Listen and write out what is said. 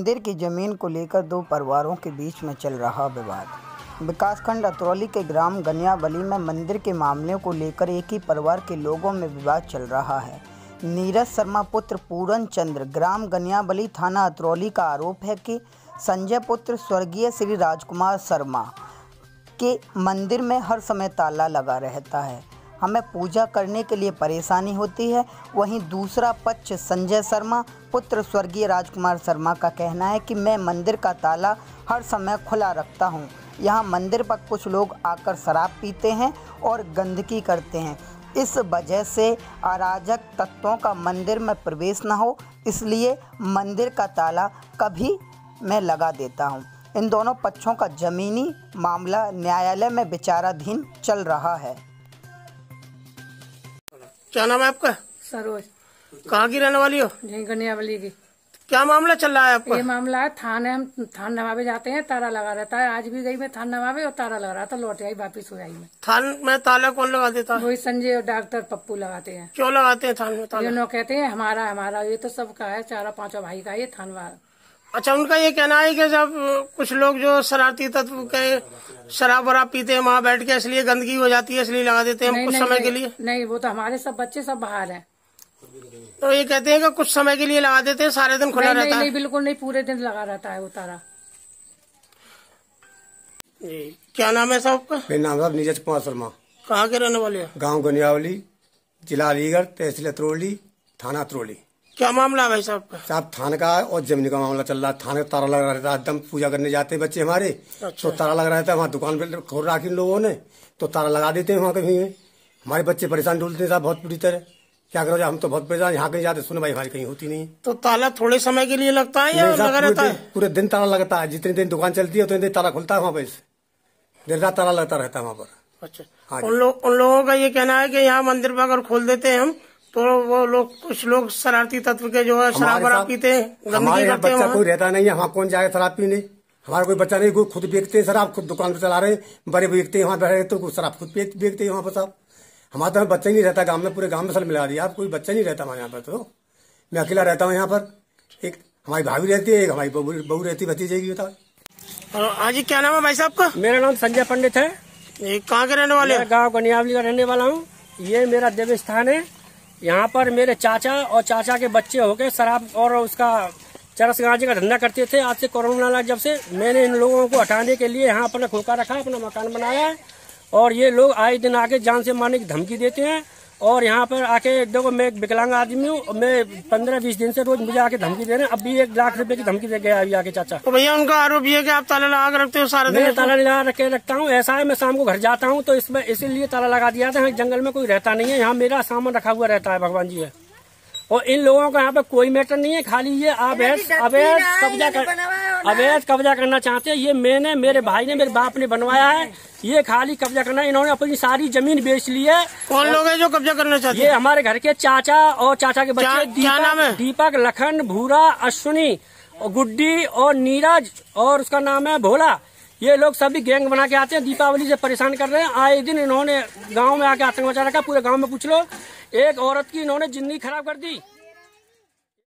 मंदिर की जमीन को लेकर दो परिवारों के बीच में चल रहा विवाद विकासखंड अतरौली के ग्राम गनियावली में मंदिर के मामले को लेकर एक ही परिवार के लोगों में विवाद चल रहा है नीरज शर्मा पुत्र पूरन चंद्र ग्राम गनियावली थाना अतरौली का आरोप है कि संजय पुत्र स्वर्गीय श्री राजकुमार शर्मा के मंदिर में हर समय ताला लगा रहता है हमें पूजा करने के लिए परेशानी होती है वहीं दूसरा पक्ष संजय शर्मा पुत्र स्वर्गीय राजकुमार शर्मा का कहना है कि मैं मंदिर का ताला हर समय खुला रखता हूँ यहाँ मंदिर पर कुछ लोग आकर शराब पीते हैं और गंदगी करते हैं इस वजह से अराजक तत्वों का मंदिर में प्रवेश न हो इसलिए मंदिर का ताला कभी मैं लगा देता हूँ इन दोनों पक्षों का जमीनी मामला न्यायालय में विचाराधीन चल रहा है क्या नाम है आपका सरोज कहाँ की रहने वाली हो वाली की क्या मामला चल रहा है आपका ये मामला है थाने हम थान नवाबे जाते हैं तारा लगा रहता है आज भी गई मैं थान नवाबे और तारा लगा रहा था लौट आई वापिस हो आई मैं थान में ताला कौन लगा देता है वही संजय और डॉक्टर पप्पू लगाते हैं क्यों लगाते हैं थान में ताला ये कहते हैं हमारा हमारा ये तो सबका है चारा पांचों भाई का ये थान वाला अच्छा उनका ये कहना है कि जब कुछ लोग जो शरारती तत्व के शराब वराब पीते हैं वहाँ बैठ के इसलिए गंदगी हो जाती है इसलिए लगा देते हैं कुछ नहीं, समय के लिए नहीं वो तो हमारे सब बच्चे सब बाहर हैं तो ये कहते हैं कि कुछ समय के लिए लगा देते हैं सारे दिन खुला नहीं, रहता नहीं, है नहीं बिल्कुल नहीं पूरे दिन लगा रहता है वो तारा क्या नाम है साहब का मेरा नाम साहब नीरज कुमार शर्मा कहाँ के रहने वाले गाँव गनियावली जिला अलीगढ़ तहसील त्रोली थाना त्रोली क्या मामला है भाई साहब का साहब थाने का और जमीन का मामला चल रहा है थाने तारा लगा रहा था एकदम पूजा करने जाते हैं बच्चे हमारे अच्छा। तो तारा लग रहा था वहाँ दुकान पे खोल रखी लोगों ने तो तारा लगा देते हैं वहाँ कभी हमारे बच्चे परेशान ढूंढते हैं साहब बहुत बुरी तरह क्या करो हम तो बहुत परेशान यहाँ कहीं जाते सुन भाई हमारी कहीं होती नहीं तो ताला थोड़े समय के लिए लगता है या लगा रहता है पूरे दिन ताला लगता है जितने दिन दुकान चलती है उतने दिन ताला खुलता है वहाँ पे देर रात ताला लगता रहता है वहाँ पर अच्छा हाँ उन लोगों का ये कहना है कि यहाँ मंदिर पर अगर खोल देते हैं हम तो वो लोग कुछ लोग शरारती तत्व के जो है शराब वराब पीते है बच्चा कोई रहता नहीं है वहाँ कौन जाएगा शराब पीने हमारा कोई बच्चा नहीं कोई खुद बेचते हैं शराब खुद दुकान पर चला रहे हैं बड़े बेचते हैं वहाँ बैठे तो शराब खुद बेचते हैं वहाँ पर साहब हमारे तो बच्चा ही नहीं रहता गाँव में पूरे गाँव में सर मिला दिया कोई बच्चा नहीं रहता हमारे यहाँ पर तो मैं अकेला रहता हूँ यहाँ पर एक हमारी भाभी रहती है एक हमारी बहू रहती भतीजे की बताओ हाँ जी क्या नाम है भाई साहब का मेरा नाम संजय पंडित है कहाँ के रहने वाले गाँव गनियावली का रहने वाला हूँ ये मेरा देव स्थान है यहाँ पर मेरे चाचा और चाचा के बच्चे हो गए शराब और उसका चरस गांजे का धंधा करते थे आज से कोरोना लग जब से मैंने इन लोगों को हटाने के लिए यहाँ अपना खोखा रखा अपना मकान बनाया और ये लोग आए दिन आके जान से मारने की धमकी देते हैं और यहाँ पर आके देखो मैं एक विकलांग आदमी हूँ मैं पंद्रह बीस दिन से रोज मुझे आके धमकी दे रहे हैं अभी एक लाख रुपए की धमकी दे गया अभी आके चाचा तो भैया उनका आरोप ये कि आप ताला लगा के रखते हो सारे दिन ताला लगा रखे रखता हूँ ऐसा है मैं शाम को घर जाता हूँ तो इसमें इसीलिए ताला लगा दिया था जंगल में कोई रहता नहीं है यहाँ मेरा सामान रखा हुआ रहता है भगवान जी है और इन लोगों का यहाँ पे कोई मैटर नहीं है खाली ये अवैध अवैध कब्जा कर अवैध कब्जा करना चाहते हैं ये मैंने मेरे भाई ने मेरे बाप ने बनवाया है ये खाली कब्जा करना इन्होंने अपनी सारी जमीन बेच ली है कौन लोग हैं जो कब्जा करना चाहते ये हमारे घर के चाचा और चाचा के बच्चे दीपक, दीपक लखन भूरा अश्विनी गुड्डी और नीरज और उसका नाम है भोला ये लोग सभी गैंग बना के आते हैं दीपावली से परेशान कर रहे हैं आए दिन इन्होंने गांव में आके आतंक मचा रखा पूरे गांव में पूछ लो एक औरत की इन्होंने जिंदगी खराब कर दी